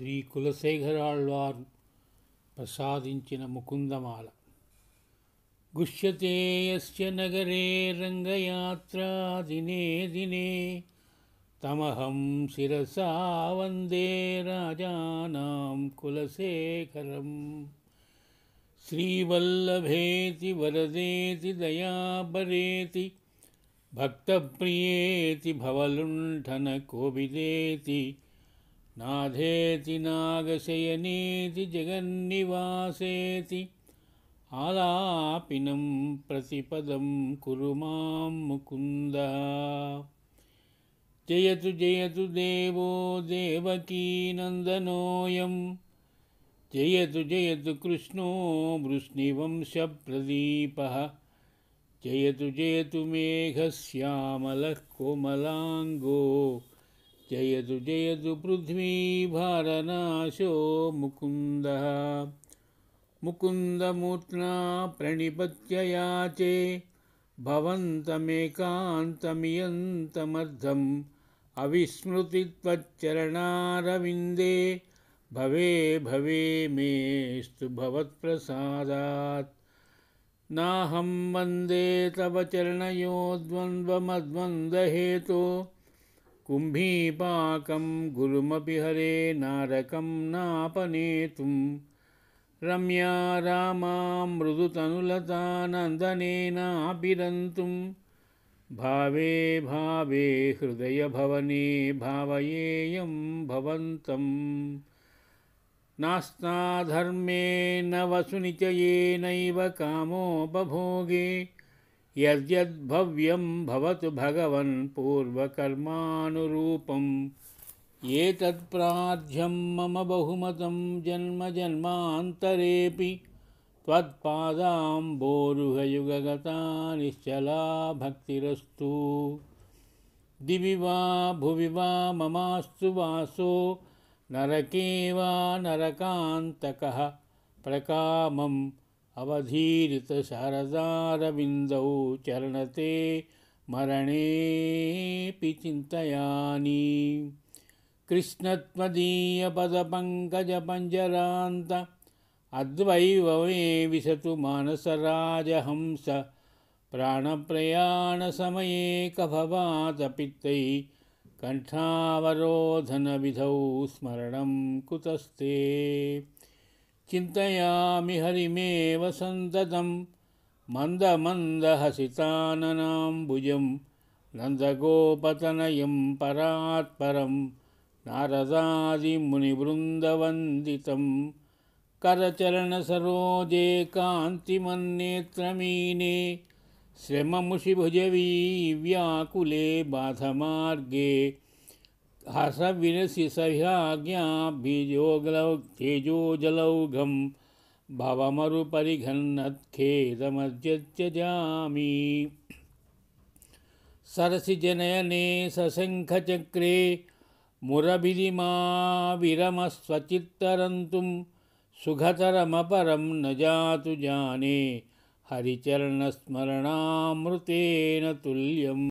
శ్రీ కులశేఖరాళ్వార్ ప్రసాదించిన ముకుందమాల గుష్యతేయస్య నగరే రంగయాత్రాదినే దినే తమహం శిరసా వందే రాజానాం కులశేఖరం శ్రీవల్లభేతి వరదేతి దయాబరేతి భక్తప్రియేతి భవలుంఠన కోవిదేతి नाधेति नागशयनेति जगन्निवासेति आलापिनं प्रतिपदं कुरु मां मुकुन्दः जयतु जयतु देवो देवकीनन्दनोऽयं जयतु जयतु कृष्णो वृष्णिवंशप्रदीपः जयतु जयतु मेघश्यामलः कोमलाङ्गो जयतु जयतु पृथ्वीभारनाशो मुकुन्दः मुकुन्दमूर्त्ना प्रणिपत्य याचे भवन्तमेकान्तमियन्तमर्थम् अविस्मृतित्वच्चरणारविन्दे भवे भवे मेस्तु भवत्प्रसादात् नाहं वन्दे तव चरणयो द्वन्द्वमद्वन्द्वहेतो कुम्भीपाकं गुरुमपि हरे नारकं नापनेतुं रम्या रामा मृदुतनुलतानन्दनेनापिरन्तुं भावे भावे हृदयभवने भावयेयं भवन्तं नास्ता धर्मे न वसुनितयेनैव कामोपभोगे यद्यद्भव्यं भवतु भगवन् पूर्वकर्मानुरूपम् एतत्प्रार्थ्यं मम बहुमतं जन्मजन्मान्तरेऽपि त्वत्पादाम्बोरुहयुगगता निश्चला भक्तिरस्तु दिवि वा भुवि वा ममास्तु वासो नरके वा नरकान्तकः प्रकामम् अवधीरितशारदारविन्दौ चरणते मरणेऽपि चिन्तयानि कृष्णत्वदीयपदपङ्कजपञ्जरान्त अद्वैवमे विशतु मानसराजहंस प्राणप्रयाणसमये कभवातपित्तै कण्ठावरोधनविधौ स्मरणं कुतस्ते मंद चिन्तयामि हरिमेव सन्ततं नारदादी नन्दगोपतनयं करचरण सरोजे करचरणसरोजे कान्तिमन्नेत्रमीने श्रममुषिभुजवी व्याकुले बाधमार्गे हासविनसि सह्याज्ञाभिजोगलौ तेजोजलौघं भवमरुपरिघन्नत्खेदमज्यजामि सरसिजनयने सशङ्खचक्रे मुरभिरिमाविरमस्वचित्तरन्तुं सुखतरमपरं न जातु जाने हरिचरणस्मरणामृतेन तुल्यम्